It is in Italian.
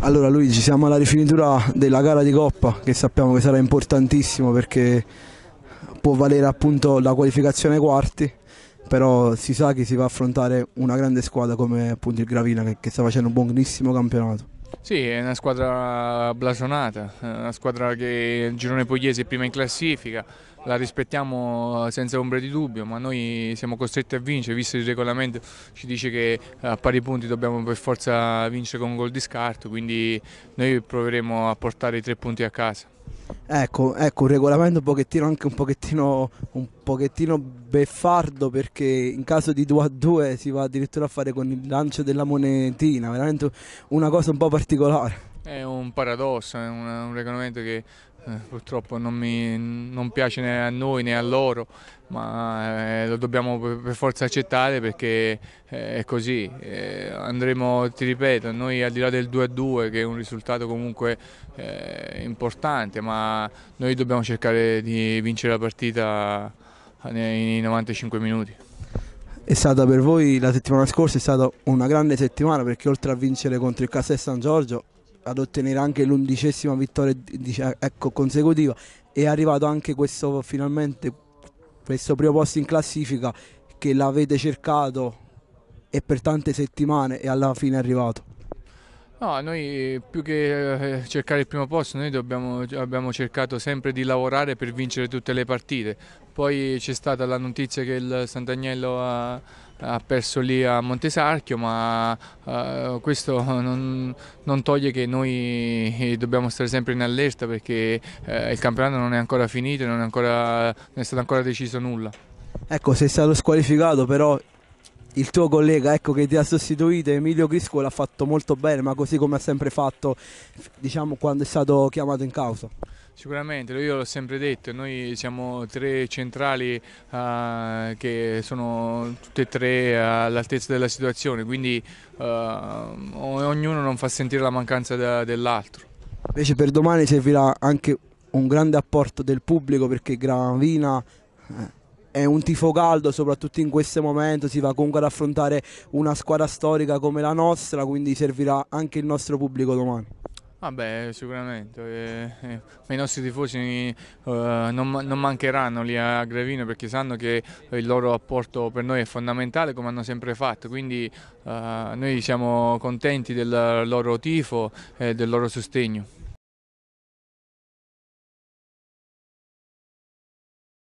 Allora Luigi, siamo alla rifinitura della gara di Coppa che sappiamo che sarà importantissimo perché può valere appunto la qualificazione ai quarti, però si sa che si va a affrontare una grande squadra come appunto il Gravina che, che sta facendo un buonissimo campionato. Sì, è una squadra blasonata, una squadra che il girone pugliese è prima in classifica, la rispettiamo senza ombra di dubbio, ma noi siamo costretti a vincere, visto il regolamento ci dice che a pari punti dobbiamo per forza vincere con un gol di scarto, quindi noi proveremo a portare i tre punti a casa. Ecco, ecco, un regolamento un pochettino, anche un pochettino, un pochettino beffardo perché in caso di 2 a 2 si va addirittura a fare con il lancio della monetina, veramente una cosa un po' particolare. È un paradosso, è un, un regolamento che eh, purtroppo non, mi, non, piace né a noi né a loro, ma eh, lo dobbiamo per, forza accettare perché eh, è così. Eh, andremo, ti ripeto, noi al di là del 2-2 che è un risultato comunque eh, importante, ma noi dobbiamo cercare di vincere la partita nei 95 minuti. È stata per voi la settimana scorsa, è stata una grande settimana perché oltre a vincere contro il Castel San Giorgio ad ottenere anche l'undicesima vittoria ecco, consecutiva è arrivato anche questo finalmente questo primo posto in classifica che l'avete cercato e per tante settimane e alla fine è arrivato. No, noi più che eh, cercare il primo posto, noi dobbiamo, abbiamo cercato sempre di lavorare per vincere tutte le partite. Poi c'è stata la notizia che il Sant'Agnello ha, ha, perso lì a Montesarchio, ma uh, questo non, non, toglie che noi eh, dobbiamo stare sempre in allerta perché uh, il campionato non è ancora finito, non è, ancora, non è stato ancora deciso nulla. Ecco, sei stato squalificato, però il tuo collega ecco, che ti ha sostituito, Emilio Grisco, l'ha fatto molto bene, ma così come ha sempre fatto diciamo, quando è stato chiamato in causa. Sicuramente, io l'ho sempre detto, noi siamo tre centrali uh, che sono tutte e tre all'altezza della situazione, quindi uh, ognuno non fa sentire la mancanza dell'altro. Invece per domani servirà anche un grande apporto del pubblico perché Gravina eh, è un tifo caldo, soprattutto in questo momento si va comunque ad affrontare una squadra storica come la nostra, quindi servirà anche il nostro pubblico domani. Vabbè, ah sicuramente, eh, eh, ma i nostri tifosi eh, non, non, mancheranno lì a Grevino perché sanno che il loro apporto per noi è fondamentale come hanno sempre fatto, quindi eh, noi siamo contenti del loro tifo e del loro sostegno.